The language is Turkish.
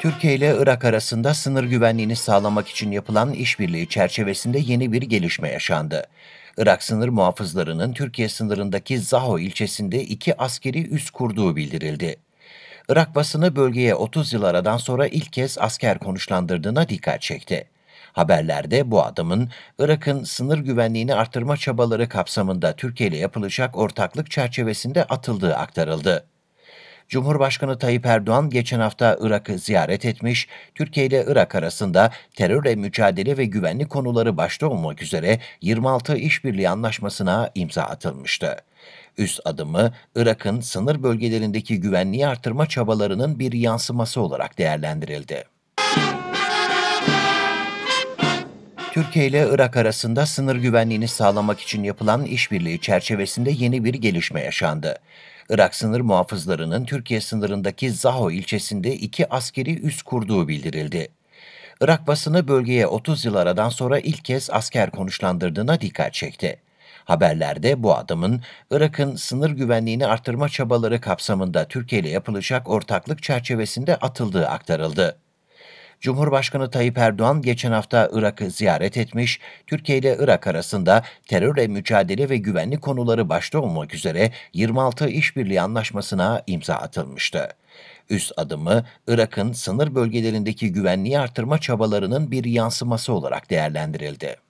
Türkiye ile Irak arasında sınır güvenliğini sağlamak için yapılan işbirliği çerçevesinde yeni bir gelişme yaşandı. Irak sınır muhafızlarının Türkiye sınırındaki Zaho ilçesinde iki askeri üs kurduğu bildirildi. Irak basını bölgeye 30 yıl aradan sonra ilk kez asker konuşlandırdığına dikkat çekti. Haberlerde bu adımın Irak'ın sınır güvenliğini artırma çabaları kapsamında Türkiye ile yapılacak ortaklık çerçevesinde atıldığı aktarıldı. Cumhurbaşkanı Tayyip Erdoğan geçen hafta Irak'ı ziyaret etmiş, Türkiye ile Irak arasında terörle mücadele ve güvenlik konuları başta olmak üzere 26 işbirliği anlaşmasına imza atılmıştı. Üst adımı Irak'ın sınır bölgelerindeki güvenliği artırma çabalarının bir yansıması olarak değerlendirildi. Türkiye ile Irak arasında sınır güvenliğini sağlamak için yapılan işbirliği çerçevesinde yeni bir gelişme yaşandı. Irak sınır muhafızlarının Türkiye sınırındaki Zaho ilçesinde iki askeri üs kurduğu bildirildi. Irak basını bölgeye 30 yıl aradan sonra ilk kez asker konuşlandırdığına dikkat çekti. Haberlerde bu adımın Irak'ın sınır güvenliğini artırma çabaları kapsamında Türkiye ile yapılacak ortaklık çerçevesinde atıldığı aktarıldı. Cumhurbaşkanı Tayyip Erdoğan geçen hafta Irak'ı ziyaret etmiş, Türkiye ile Irak arasında terörle mücadele ve güvenlik konuları başta olmak üzere 26 işbirliği anlaşmasına imza atılmıştı. Üst adımı Irak'ın sınır bölgelerindeki güvenliği artırma çabalarının bir yansıması olarak değerlendirildi.